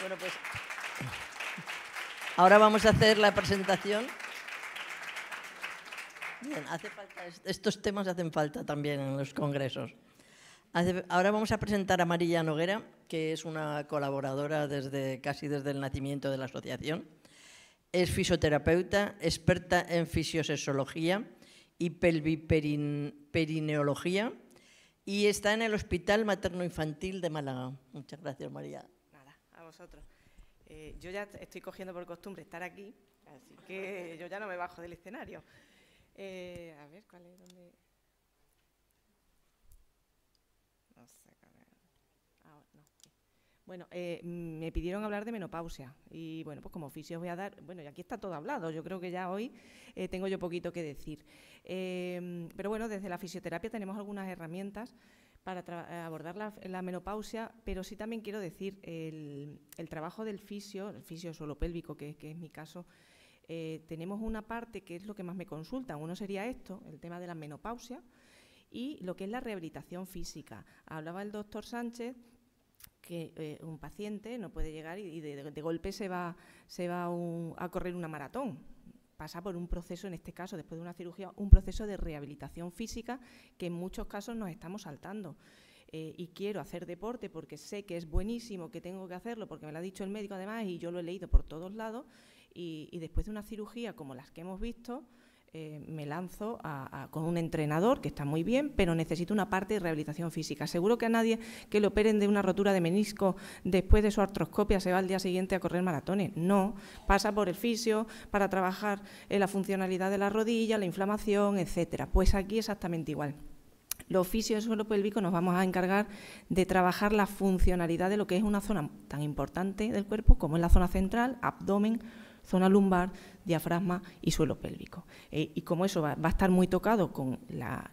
Bueno, pues ahora vamos a hacer la presentación. Bien, estos temas hacen falta también en los congresos. Ahora vamos a presentar a María Noguera, que es una colaboradora desde casi desde el nacimiento de la asociación. Es fisioterapeuta, experta en fisiosexología y pelviperineología y está en el Hospital Materno Infantil de Málaga. Muchas gracias, María vosotros. Eh, yo ya estoy cogiendo por costumbre estar aquí, así que yo ya no me bajo del escenario. Eh, a ver, ¿cuál es? ¿Dónde? No sé, ah, Bueno, eh, me pidieron hablar de menopausia y bueno, pues como oficio os voy a dar, bueno, y aquí está todo hablado, yo creo que ya hoy tengo yo poquito que decir. pero bueno, desde la fisioterapia tenemos algunas herramientas para eh, abordar la, menopausia, pero sí también quiero decir, el, trabajo del fisio, el fisio solo que, es mi caso, eh, tenemos una parte que es lo que más me consulta. Uno sería esto, el tema de la menopausia, y lo que es la rehabilitación física. Hablaba el doctor Sánchez que eh, un paciente no puede llegar y, de, golpe se va, se va a correr una maratón pasa por un proceso, en este caso, después de una cirugía, un proceso de rehabilitación física que en muchos casos nos estamos saltando. Eh, y quiero hacer deporte porque sé que es buenísimo, que tengo que hacerlo, porque me lo ha dicho el médico además y yo lo he leído por todos lados, y después de una cirugía como las que hemos visto, eh, me lanzo con un entrenador, que está muy bien, pero necesito una parte de rehabilitación física. Seguro que a nadie que le operen de una rotura de menisco después de su artroscopia se va al día siguiente a correr maratones. No, pasa por el fisio para trabajar eh, la funcionalidad de la rodilla, la inflamación, etcétera. Pues aquí exactamente igual. Los fisios de suelo pélvico nos vamos a encargar de trabajar la funcionalidad de lo que es una zona tan importante del cuerpo como es la zona central, abdomen, zona lumbar, diafragma y suelo pélvico. Eh, y como eso va, a estar muy tocado con la,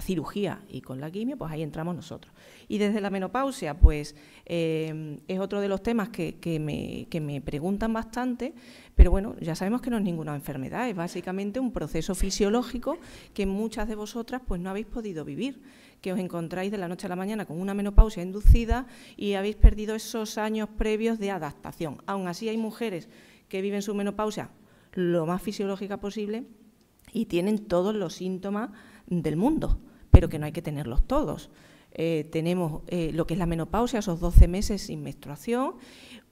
cirugía y con la quimio, pues ahí entramos nosotros. Y desde la menopausia, pues em, es otro de los temas que, me, que, me, preguntan bastante, pero bueno, ya sabemos que no es ninguna enfermedad, es básicamente un proceso fisiológico que muchas de vosotras pues no habéis podido vivir que os encontráis de la noche a la mañana con una menopausia inducida y habéis perdido esos años previos de adaptación. Aún así hay mujeres que viven su menopausia lo más fisiológica posible y tienen todos los síntomas del mundo, pero que no hay que tenerlos todos. Eh, tenemos eh, lo que es la menopausia, esos 12 meses sin menstruación,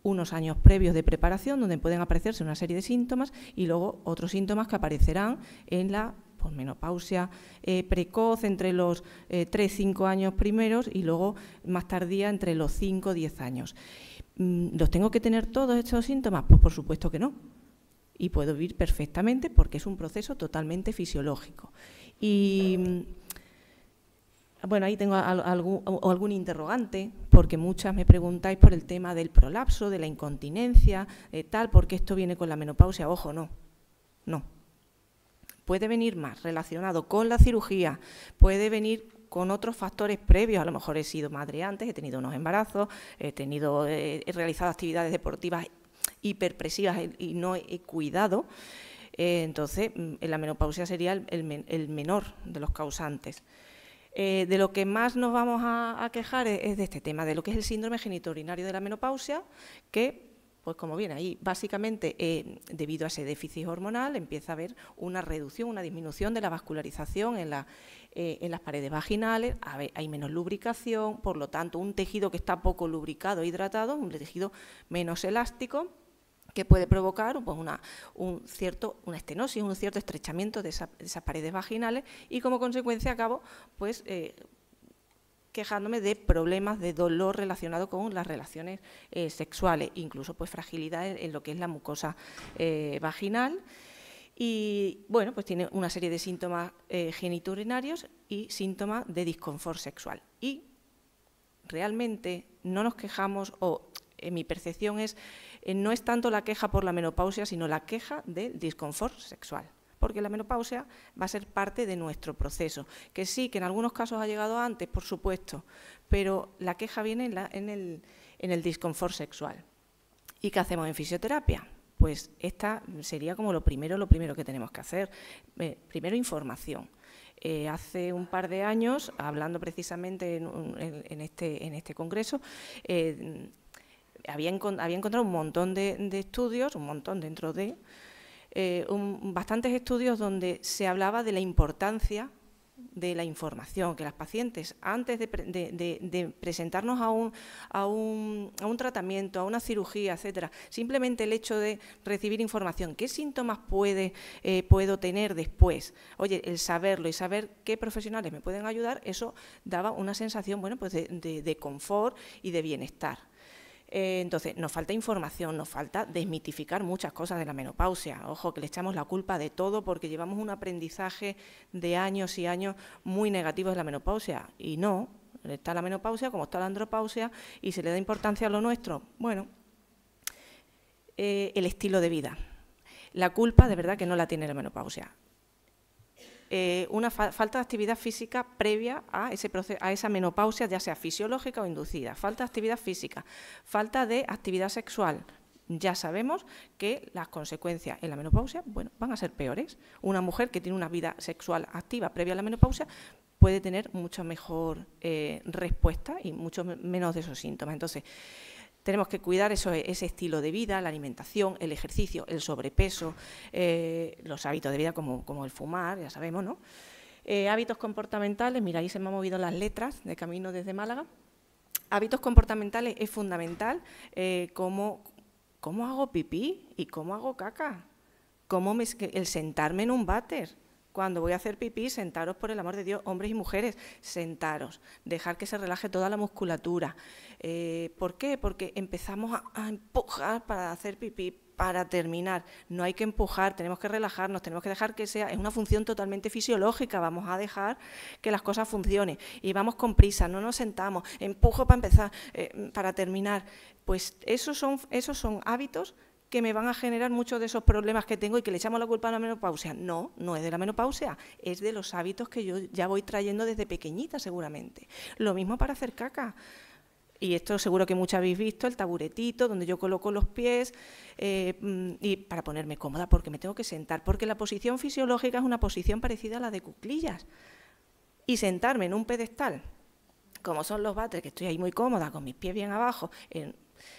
unos años previos de preparación donde pueden aparecerse una serie de síntomas y luego otros síntomas que aparecerán en la menopausia eh, precoz entre los 3-5 años primeros y luego más tardía entre los 5-10 años. Mm, ¿Los tengo que tener todos estos síntomas? Pues por supuesto que no. Y puedo vivir perfectamente porque es un proceso totalmente fisiológico. Y mm, bueno, ahí tengo algún, interrogante, porque muchas me preguntáis por el tema del prolapso, de la incontinencia, eh, tal, porque esto viene con la menopausia. Ojo, no, no. Puede venir más relacionado con la cirugía, puede venir con otros factores previos. A lo mejor he sido madre antes, he tenido unos embarazos, he, tenido, eh, realizado actividades deportivas hiperpresivas y no he cuidado. Eh, entonces, mm, la menopausia sería el, menor de los causantes. Eh, de lo que más nos vamos a, quejar es, es de este tema, de lo que es el síndrome genitorinario de la menopausia, que pues como bien, ahí básicamente eh, debido a ese déficit hormonal empieza a haber una reducción, una disminución de la vascularización en, eh, las paredes vaginales, hay menos lubricación, por lo tanto un tejido que está poco lubricado, e hidratado, un tejido menos elástico que puede provocar pues, una, un cierto, una estenosis, un cierto estrechamiento de, esas paredes vaginales y como consecuencia a cabo pues, eh, quejándome de problemas de dolor relacionado con las relaciones eh, sexuales, incluso pues fragilidad en, lo que es la mucosa eh, vaginal. Y bueno, pues tiene una serie de síntomas eh, genitourinarios geniturinarios y síntomas de disconfort sexual. Y realmente no nos quejamos, o mi percepción es, no es tanto la queja por la menopausia, sino la queja del disconfort sexual porque la menopausia va a ser parte de nuestro proceso. Que sí, que en algunos casos ha llegado antes, por supuesto, pero la queja viene en, el, en disconfort sexual. ¿Y qué hacemos en fisioterapia? Pues esta sería como lo primero, lo primero que tenemos que hacer. Eh, primero, información. Eh, hace un par de años, hablando precisamente en, este, en este congreso, eh, había, encontrado un montón de estudios, un montón dentro de eh, bastantes estudios donde se hablaba de la importancia de la información, que las pacientes antes de, presentarnos a un, tratamiento, a una cirugía, etcétera, simplemente el hecho de recibir información, qué síntomas eh, puedo tener después, oye, el saberlo y saber qué profesionales me pueden ayudar, eso daba una sensación bueno, pues de confort y de bienestar. Eh, entonces, nos falta información, nos falta desmitificar muchas cosas de la menopausia. Ojo, que le echamos la culpa de todo porque llevamos un aprendizaje de años y años muy negativo de la menopausia. Y no, está la menopausia como está la andropausia y se le da importancia a lo nuestro. Bueno, eh, el estilo de vida. La culpa de verdad que no la tiene la menopausia. Eh, una falta de actividad física previa a, ese a esa menopausia, ya sea fisiológica o inducida, falta de actividad física, falta de actividad sexual. Ya sabemos que las consecuencias en la menopausia bueno, van a ser peores. Una mujer que tiene una vida sexual activa previa a la menopausia puede tener mucha mejor eh, respuesta y mucho menos de esos síntomas. Entonces, tenemos que cuidar eso, ese estilo de vida, la alimentación, el ejercicio, el sobrepeso, eh, los hábitos de vida como, el fumar, ya sabemos, ¿no? Eh, hábitos comportamentales, mira, ahí se me han movido las letras de camino desde Málaga. Hábitos comportamentales es fundamental, eh, como cómo hago pipí y cómo hago caca, cómo me, el sentarme en un váter, cuando voy a hacer pipí, sentaros por el amor de Dios, hombres y mujeres, sentaros, dejar que se relaje toda la musculatura. Eh, ¿Por qué? Porque empezamos a, empujar para hacer pipí, para terminar. No hay que empujar, tenemos que relajarnos, tenemos que dejar que sea, es una función totalmente fisiológica, vamos a dejar que las cosas funcionen y vamos con prisa, no nos sentamos, empujo para empezar, eh, para terminar. Pues esos son, esos son hábitos que me van a generar muchos de esos problemas que tengo y que le echamos la culpa a la menopausia. No, no es de la menopausia, es de los hábitos que yo ya voy trayendo desde pequeñita seguramente. Lo mismo para hacer caca. Y esto seguro que muchos habéis visto, el taburetito donde yo coloco los pies eh, mm, y para ponerme cómoda porque me tengo que sentar, porque la posición fisiológica es una posición parecida a la de cuclillas. Y sentarme en un pedestal, como son los batres, que estoy ahí muy cómoda, con mis pies bien abajo, en,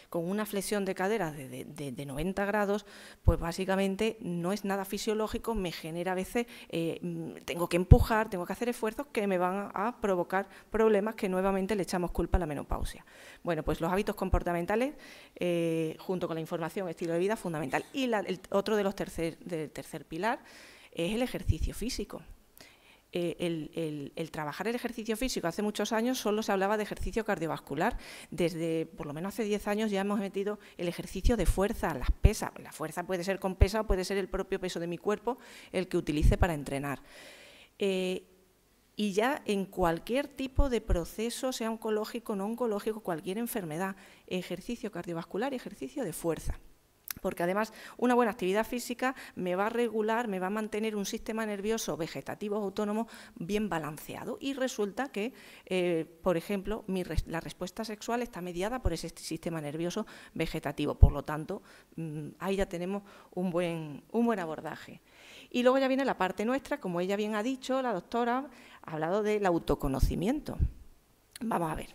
con una flexión de cadera de, de, 90 grados, pues básicamente no es nada fisiológico, me genera a veces, eh, mm, tengo que empujar, tengo que hacer esfuerzos que me van a provocar problemas que nuevamente le echamos culpa a la menopausia. Bueno, pues los hábitos comportamentales, eh, junto con la información, estilo de vida, fundamental. Y el, otro de los tercer, del tercer pilar es el ejercicio físico. Eh, el, trabajar el ejercicio físico. Hace muchos años solo se hablaba de ejercicio cardiovascular. Desde, por lo menos hace 10 años, ya hemos metido el ejercicio de fuerza, las pesas. La fuerza puede ser con pesa o puede ser el propio peso de mi cuerpo el que utilice para entrenar. Eh, y ya en cualquier tipo de proceso, sea oncológico, no oncológico, cualquier enfermedad, ejercicio cardiovascular y ejercicio de fuerza porque además una buena actividad física me va a regular, me va a mantener un sistema nervioso vegetativo autónomo bien balanceado. Y resulta que, eh, por ejemplo, la respuesta sexual está mediada por ese sistema nervioso vegetativo. Por lo tanto, mm, ahí ya tenemos un buen, abordaje. Y luego ya viene la parte nuestra, como ella bien ha dicho, la doctora ha hablado del autoconocimiento. Vamos a ver.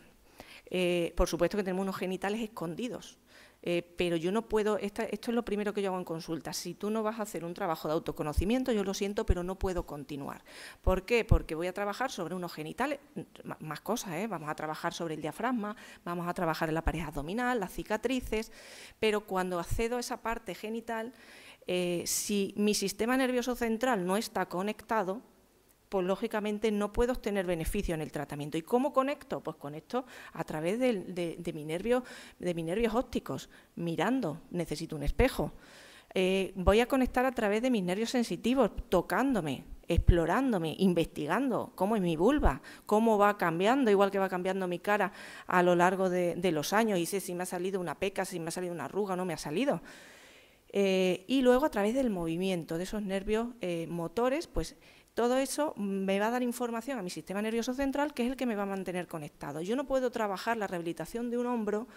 Eh, por supuesto que tenemos unos genitales escondidos eh, pero yo no puedo, esto es lo primero que yo hago en consulta, si tú no vas a hacer un trabajo de autoconocimiento, yo lo siento, pero no puedo continuar. ¿Por qué? Porque voy a trabajar sobre unos genitales, más cosas, ¿eh? vamos a trabajar sobre el diafragma, vamos a trabajar en la pared abdominal, las cicatrices, pero cuando accedo a esa parte genital, eh, si mi sistema nervioso central no está conectado, pues lógicamente no puedo obtener beneficio en el tratamiento. ¿Y cómo conecto? Pues conecto a través de, mi de mis nervios ópticos, mirando, necesito un espejo. Eh, voy a conectar a través de mis nervios sensitivos, tocándome, explorándome, investigando cómo es mi vulva, cómo va cambiando, igual que va cambiando mi cara a lo largo de, los años y sé si me ha salido una peca, si me ha salido una arruga, no me ha salido. Eh, y luego a través del movimiento de esos nervios eh, motores, pues todo eso me va a dar información a mi sistema nervioso central, que es el que me va a mantener conectado. Yo no puedo trabajar la rehabilitación de un hombro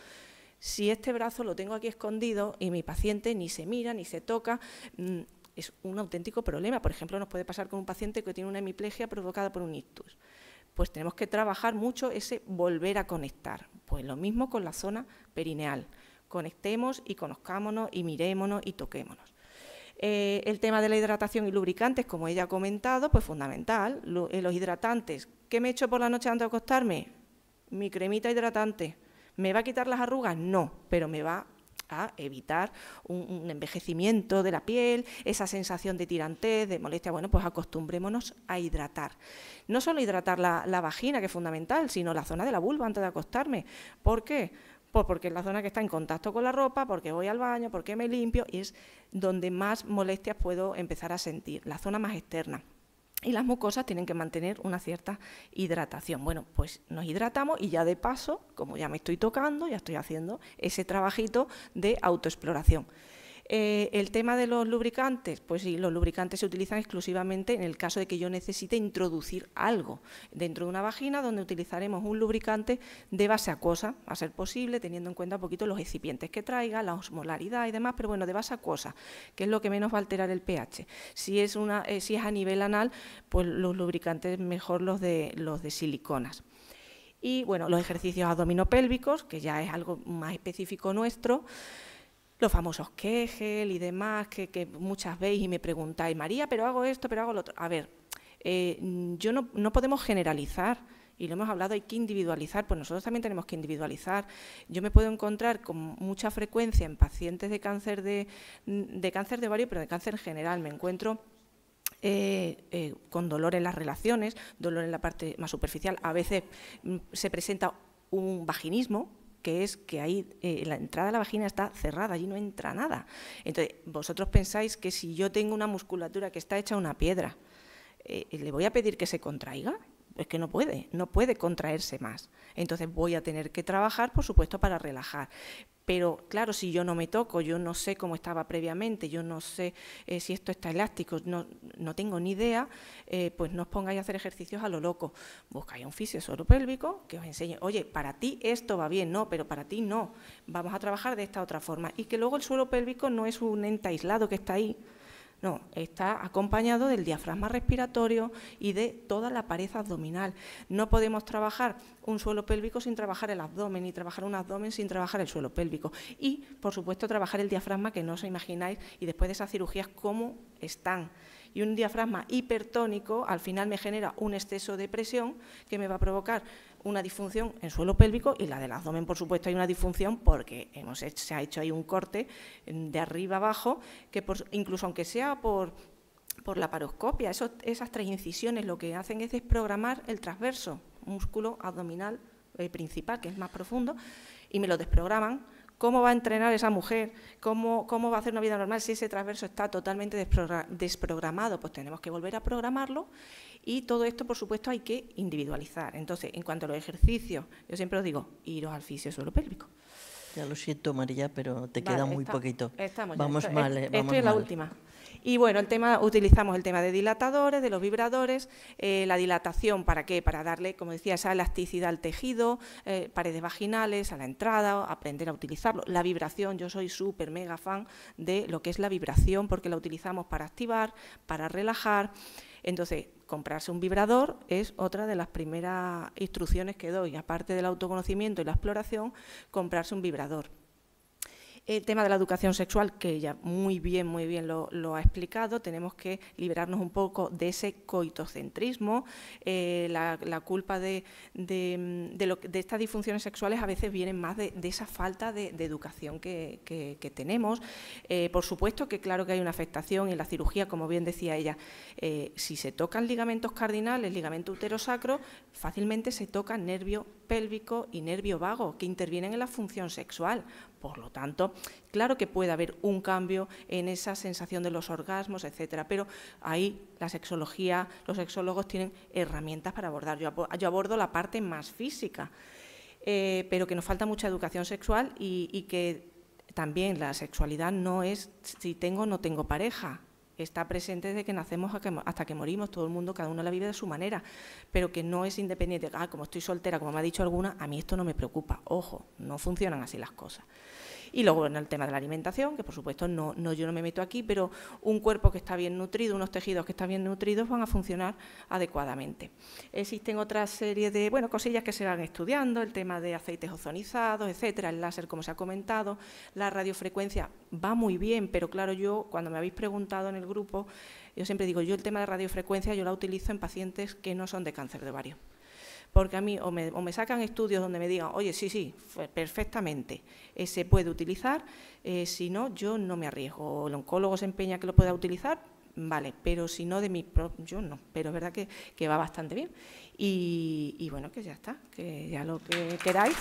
si este brazo lo tengo aquí escondido y mi paciente ni se mira, ni se toca. Mm, es un auténtico problema. Por ejemplo, nos puede pasar con un paciente que tiene una hemiplegia provocada por un ictus. Pues tenemos que trabajar mucho ese volver a conectar. Pues lo mismo con la zona perineal. Conectemos y conozcámonos y mirémonos y toquémonos. Eh, el tema de la hidratación y lubricantes, como ella ha comentado, pues fundamental. Eh, los hidratantes. ¿Qué me he hecho por la noche antes de acostarme? Mi cremita hidratante. ¿Me va a quitar las arrugas? No, pero me va a evitar un, envejecimiento de la piel, esa sensación de tirantez, de molestia. Bueno, pues acostumbrémonos a hidratar. No solo hidratar la, la vagina, que es fundamental, sino la zona de la vulva antes de acostarme. ¿Por qué? Pues porque es la zona que está en contacto con la ropa, porque voy al baño, porque me limpio y es donde más molestias puedo empezar a sentir, la zona más externa y las mucosas tienen que mantener una cierta hidratación. Bueno, pues nos hidratamos y ya de paso, como ya me estoy tocando, ya estoy haciendo ese trabajito de autoexploración. Eh, el tema de los lubricantes, pues sí, los lubricantes se utilizan exclusivamente en el caso de que yo necesite introducir algo dentro de una vagina, donde utilizaremos un lubricante de base acuosa, a ser posible, teniendo en cuenta un poquito los excipientes que traiga, la osmolaridad y demás, pero bueno, de base acuosa, que es lo que menos va a alterar el pH. Si es, eh, si es a nivel anal, pues los lubricantes mejor los de, los de siliconas. Y bueno, los ejercicios abdominopélvicos, que ya es algo más específico nuestro los famosos quejes y demás, que, muchas veis y me preguntáis, María, pero hago esto, pero hago lo otro. A ver, eh, yo no, podemos generalizar y lo hemos hablado, hay que individualizar, pues nosotros también tenemos que individualizar. Yo me puedo encontrar con mucha frecuencia en pacientes de cáncer de, de cáncer de ovario, pero de cáncer en general, me encuentro eh, eh, con dolor en las relaciones, dolor en la parte más superficial, a veces mm, se presenta un vaginismo, que es que ahí eh, la entrada de la vagina está cerrada, allí no entra nada. Entonces, vosotros pensáis que si yo tengo una musculatura que está hecha una piedra, eh, ¿le voy a pedir que se contraiga? es que no puede, no puede contraerse más. Entonces voy a tener que trabajar, por supuesto, para relajar. Pero claro, si yo no me toco, yo no sé cómo estaba previamente, yo no sé eh, si esto está elástico, no, no tengo ni idea, eh, pues no os pongáis a hacer ejercicios a lo loco. Buscáis un fisio pélvico que os enseñe, oye, para ti esto va bien, no, pero para ti no. Vamos a trabajar de esta otra forma. Y que luego el suelo pélvico no es un ente aislado que está ahí, no, está acompañado del diafragma respiratorio y de toda la pared abdominal. No podemos trabajar un suelo pélvico sin trabajar el abdomen, ni trabajar un abdomen sin trabajar el suelo pélvico. Y, por supuesto, trabajar el diafragma, que no os imagináis, y después de esas cirugías, cómo están y un diafragma hipertónico al final me genera un exceso de presión que me va a provocar una disfunción en suelo pélvico y la del abdomen, por supuesto, hay una disfunción porque hemos se ha hecho ahí un corte de arriba abajo, que incluso aunque sea por, por la paroscopia, esas tres incisiones lo que hacen es desprogramar el transverso, músculo abdominal eh, principal, que es más profundo, y me lo desprograman ¿Cómo va a entrenar esa mujer? ¿Cómo, ¿Cómo va a hacer una vida normal si ese transverso está totalmente desprogramado? Pues tenemos que volver a programarlo y todo esto, por supuesto, hay que individualizar. Entonces, en cuanto a los ejercicios, yo siempre os digo, iros al fisio suelo pélvico. Ya lo siento, María, pero te queda muy poquito. Estamos vamos mal, esto es eh, la última. Y bueno, el tema, utilizamos el tema de dilatadores, de los vibradores, eh, la dilatación, ¿para qué? Para darle, como decía, esa elasticidad al tejido, eh, paredes vaginales, a la entrada, aprender a utilizarlo. La vibración, yo soy súper mega fan de lo que es la vibración, porque la utilizamos para activar, para relajar. Entonces, comprarse un vibrador es otra de las primeras instrucciones que doy. Aparte del autoconocimiento y la exploración, comprarse un vibrador. El tema de la educación sexual, que ella muy bien, muy bien lo, ha explicado, tenemos que liberarnos un poco de ese coitocentrismo. Eh, la, culpa mm, de, estas disfunciones sexuales a veces viene más de, esa falta de, educación que, tenemos. Eh, por supuesto que claro que hay una afectación en la cirugía, como bien decía ella, eh, si se tocan ligamentos cardinales, ligamento uterosacro, fácilmente se toca nervio pélvico y nervio vago, que intervienen en la función sexual. Por lo tanto, claro que puede haber un cambio en esa sensación de los orgasmos, etcétera, pero ahí la sexología, los sexólogos tienen herramientas para abordar. Yo, abordo la parte más física, eh, pero que nos falta mucha educación sexual y, y que también la sexualidad no es si tengo o no tengo pareja, está presente desde que nacemos hasta que morimos, todo el mundo, cada uno la vive de su manera, pero que no es independiente, ah, como estoy soltera, como me ha dicho alguna, a mí esto no me preocupa, ojo, no funcionan así las cosas. Y luego, en el tema de la alimentación, que por supuesto no, yo no me meto aquí, pero un cuerpo que está bien nutrido, unos tejidos que están bien nutridos van a funcionar adecuadamente. Existen otra serie de bueno, cosillas que se van estudiando, el tema de aceites ozonizados, etcétera, el láser, como se ha comentado, la radiofrecuencia va muy bien, pero claro, yo cuando me habéis preguntado en el grupo, yo siempre digo, yo el tema de radiofrecuencia yo la utilizo en pacientes que no son de cáncer de ovario porque a mí o me, sacan estudios donde me digan, oye, sí, sí, perfectamente, eh, se puede utilizar, eh, si no, yo no me arriesgo, el oncólogo se empeña que lo pueda utilizar, vale, pero si no de mi propio, yo no, pero es verdad que, que va bastante bien. Y, y, bueno, que ya está, que ya lo que queráis.